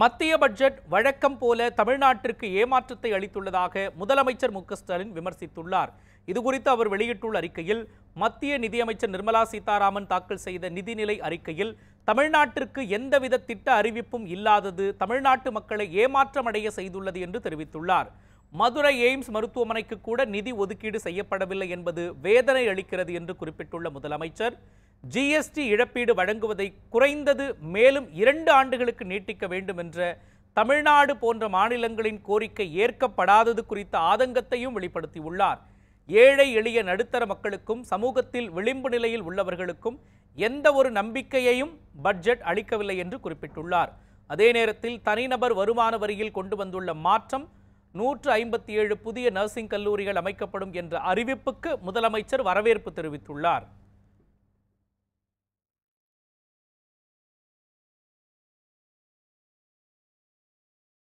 மத்திய பட்ஜெட் வழக்கம் போல தமிழ்நாட்டிற்கு ஏமாற்றத்தை அளித்துள்ளதாக முதலமைச்சர் மு ஸ்டாலின் விமர்சித்துள்ளார் இதுகுறித்து அவர் வெளியிட்டுள்ள அறிக்கையில் மத்திய நிதியமைச்சர் நிர்மலா சீதாராமன் தாக்கல் செய்த நிதிநிலை அறிக்கையில் தமிழ்நாட்டிற்கு எந்தவித திட்ட அறிவிப்பும் இல்லாதது தமிழ்நாட்டு மக்களை ஏமாற்றமடைய செய்துள்ளது என்று தெரிவித்துள்ளார் மதுரை எய்ம்ஸ் மருத்துவமனைக்கு கூட நிதி ஒதுக்கீடு செய்யப்படவில்லை என்பது வேதனை அளிக்கிறது என்று குறிப்பிட்டுள்ள முதலமைச்சர் ஜிஎஸ்டி இழப்பீடு வழங்குவதை குறைந்தது மேலும் இரண்டு ஆண்டுகளுக்கு நீட்டிக்க வேண்டும் என்ற தமிழ்நாடு போன்ற மாநிலங்களின் கோரிக்கை ஏற்கப்படாதது குறித்த ஆதங்கத்தையும் வெளிப்படுத்தியுள்ளார் ஏழை எளிய நடுத்தர மக்களுக்கும் சமூகத்தில் விளிம்பு நிலையில் உள்ளவர்களுக்கும் எந்த ஒரு நம்பிக்கையையும் பட்ஜெட் அளிக்கவில்லை என்று குறிப்பிட்டுள்ளார் அதே நேரத்தில் தனிநபர் வருமான வரியில் கொண்டு வந்துள்ள மாற்றம் நூற்று ஐம்பத்தி ஏழு புதிய நர்சிங் கல்லூரிகள் அமைக்கப்படும் என்ற அறிவிப்புக்கு முதலமைச்சர் வரவேற்பு தெரிவித்துள்ளார்